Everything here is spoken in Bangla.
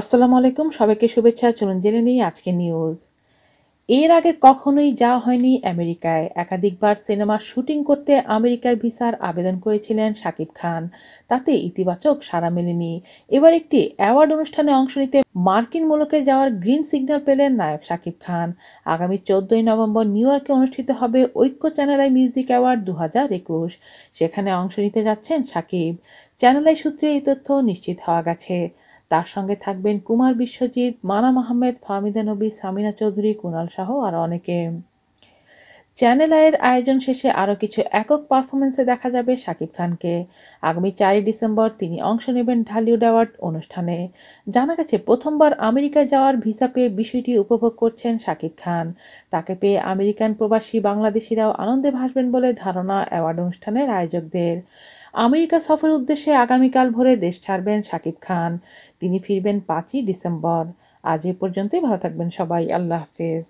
আসসালামু আলাইকুম সবাইকে শুভেচ্ছা চলুন জেনে নিই আজকে নিউজ এর আগে কখনোই যাওয়া হয়নি আমেরিকায় একাধিকবার সিনেমার শুটিং করতে আমেরিকার ভিসার আবেদন করেছিলেন শাকিব খান তাতে ইতিবাচক সাড়া মেলেনি এবার একটি অ্যাওয়ার্ড অনুষ্ঠানে অংশ নিতে মার্কিন মূলকে যাওয়ার গ্রিন সিগন্যাল পেলেন নায়ক শাকিব খান আগামী চোদ্দই নভেম্বর নিউ ইয়র্কে অনুষ্ঠিত হবে ঐক্য চ্যানেলাই মিউজিক অ্যাওয়ার্ড দু সেখানে অংশ নিতে যাচ্ছেন শাকিব চ্যানেলাই সূত্রে এই তথ্য নিশ্চিত হওয়া গেছে তার সঙ্গে থাকবেন কুমার বিশ্বজিৎ মানা মাহমেদ ফাহমিদা নবী সামিনা চৌধুরী কুনাল শাহ আর অনেকে চ্যানেল আয়ের আয়োজন শেষে আরও কিছু একক পারফরমেন্সে দেখা যাবে শাকিব খানকে আগামী চারই ডিসেম্বর তিনি অংশ নেবেন ঢালিউড অ্যাওয়ার্ড অনুষ্ঠানে জানা গেছে প্রথমবার আমেরিকা যাওয়ার ভিসা পেয়ে বিষয়টি উপভোগ করছেন শাকিব খান তাকে পেয়ে আমেরিকান প্রবাসী বাংলাদেশিরাও আনন্দে ভাসবেন বলে ধারণা অ্যাওয়ার্ড অনুষ্ঠানের আয়োজকদের আমেরিকা সফর উদ্দেশ্যে আগামীকাল ভোরে দেশ ছাড়বেন শাকিব খান তিনি ফিরবেন পাঁচই ডিসেম্বর আজ এ পর্যন্তই ভালো থাকবেন সবাই আল্লাহ হাফেজ